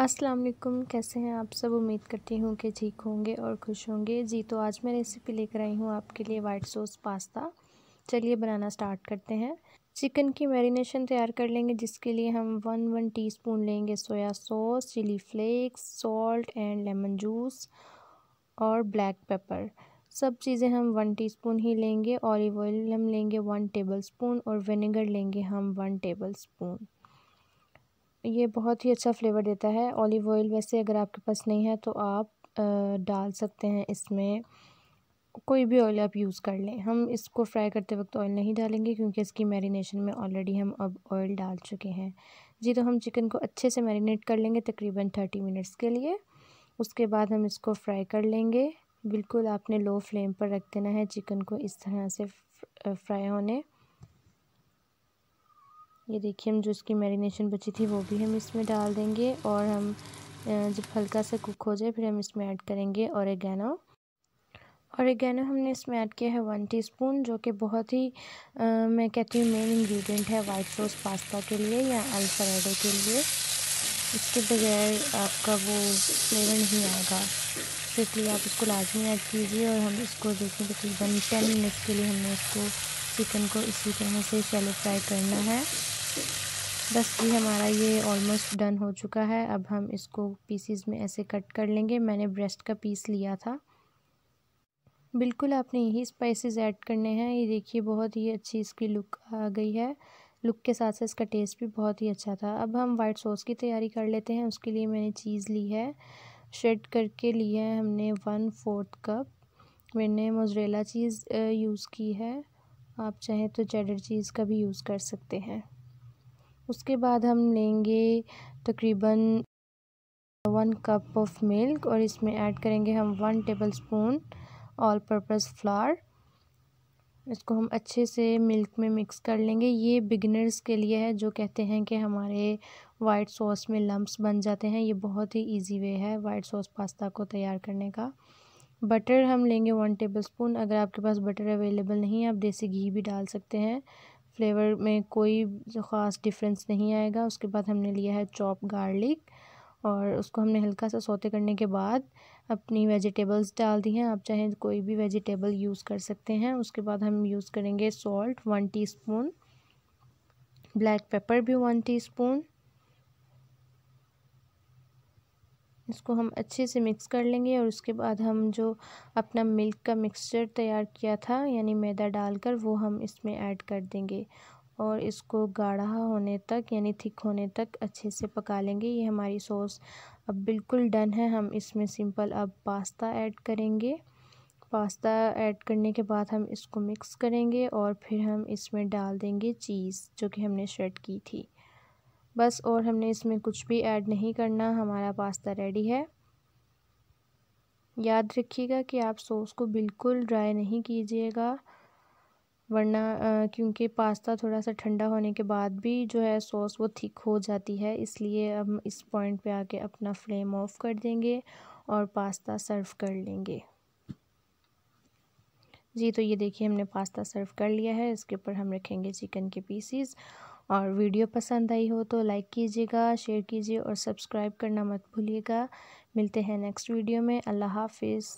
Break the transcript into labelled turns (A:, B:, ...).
A: अस्सलाम वालेकुम कैसे हैं आप सब उम्मीद करती हूँ कि ठीक होंगे और खुश होंगे जी तो आज मैं रेसिपी लेकर आई हूँ आपके लिए वाइट सॉस पास्ता चलिए बनाना स्टार्ट करते हैं चिकन की मैरिनेशन तैयार कर लेंगे जिसके लिए हम वन वन टीस्पून लेंगे soya sauce chilli flakes salt and lemon juice और ब्लैक पेपर सब चीज़ें हम वन टीस्पून ही लेंगे ऑलिव ऑयल हम लेंगे वन टेबलस्पून और विनेगर लेंगे हम वन टेबलस्पून ये बहुत ही अच्छा फ्लेवर देता है ऑलिव ऑयल वैसे अगर आपके पास नहीं है तो आप डाल सकते हैं इसमें कोई भी ऑयल आप यूज़ कर लें हम इसको फ्राई करते वक्त ऑयल नहीं डालेंगे क्योंकि इसकी मैरिनेशन में ऑलरेडी हम अब ऑयल डाल चुके हैं जी तो हम चिकन को अच्छे से मैरिनेट कर लेंगे तकरीबन थर्टी मिनट्स के लिए उसके बाद हम इसको फ्राई कर लेंगे बिल्कुल आपने लो फ्लेम पर रख देना है चिकन को इस तरह से फ्राई होने ये देखिए हम जो इसकी मैरिनेशन बची थी वो भी हम इसमें डाल देंगे और हम जब हल्का सा कुक हो जाए फिर हम इसमें ऐड करेंगे एक गैनो हमने इसमें ऐड किया है वन टीस्पून जो कि बहुत ही आ, मैं कहती हूँ मेन इंग्रेडिएंट है वाइट सॉस पास्ता के लिए या अल्फ्रेडो के लिए इसके बगैर आपका वो फ्लेवर नहीं आएगा तो इसलिए आप इसको लाजमी ऐड कीजिए और हम इसको देखें तकरीबन टेन मिनट के लिए हमने इसको चिकन को इसी तरह से शेलो फ्राई करना है बस ये हमारा ये ऑलमोस्ट डन हो चुका है अब हम इसको पीसीज में ऐसे कट कर लेंगे मैंने ब्रेस्ट का पीस लिया था बिल्कुल आपने यही स्पाइसेस ऐड करने हैं ये देखिए बहुत ही अच्छी इसकी लुक आ गई है लुक के साथ साथ इसका टेस्ट भी बहुत ही अच्छा था अब हम वाइट सॉस की तैयारी कर लेते हैं उसके लिए मैंने चीज़ ली है श्रेड करके ली है हमने वन फोर्थ कप मैंने मोजरेला चीज़ यूज़ की है आप चाहें तो चेडर चीज़ का भी यूज़ कर सकते हैं उसके बाद हम लेंगे तकरीबन वन कप ऑफ मिल्क और इसमें ऐड करेंगे हम one tablespoon all purpose flour इसको हम अच्छे से मिल्क में मिक्स कर लेंगे ये बिगनर्स के लिए है जो कहते हैं कि हमारे वाइट सॉस में लम्ब्स बन जाते हैं ये बहुत ही इजी वे है वाइट सॉस पास्ता को तैयार करने का बटर हम लेंगे वन टेबल स्पून अगर आपके पास बटर अवेलेबल नहीं है आप देसी घी भी डाल सकते हैं फ्लेवर में कोई ख़ास डिफरेंस नहीं आएगा उसके बाद हमने लिया है चॉप गार्लिक और उसको हमने हल्का सा सोते करने के बाद अपनी वेजिटेबल्स डाल दी हैं आप चाहें कोई भी वेजिटेबल यूज़ कर सकते हैं उसके बाद हम यूज़ करेंगे salt one teaspoon black pepper भी वन टीस्पून इसको हम अच्छे से मिक्स कर लेंगे और उसके बाद हम जो अपना मिल्क का मिक्सचर तैयार किया था यानी मैदा डालकर वो हम इसमें ऐड कर देंगे और इसको गाढ़ा होने तक यानी थिक होने तक अच्छे से पका लेंगे ये हमारी सॉस अब बिल्कुल डन है हम इसमें सिंपल अब पास्ता ऐड करेंगे पास्ता ऐड करने के बाद हम इसको मिक्स करेंगे और फिर हम इसमें डाल देंगे चीज़ जो कि हमने श्रेड की थी बस और हमने इसमें कुछ भी ऐड नहीं करना हमारा पास्ता रेडी है याद रखिएगा कि आप सॉस को बिल्कुल ड्राई नहीं कीजिएगा वरना क्योंकि पास्ता थोड़ा सा ठंडा होने के बाद भी जो है सॉस वो थिक हो जाती है इसलिए हम इस पॉइंट पे आके अपना फ्लेम ऑफ कर देंगे और पास्ता सर्व कर लेंगे जी तो ये देखिए हमने पास्ता सर्व कर लिया है इसके ऊपर हम रखेंगे चिकन के पीसीस और वीडियो पसंद आई हो तो लाइक कीजिएगा शेयर कीजिए और सब्सक्राइब करना मत भूलिएगा मिलते हैं नेक्स्ट वीडियो में अल्लाह हाफिज़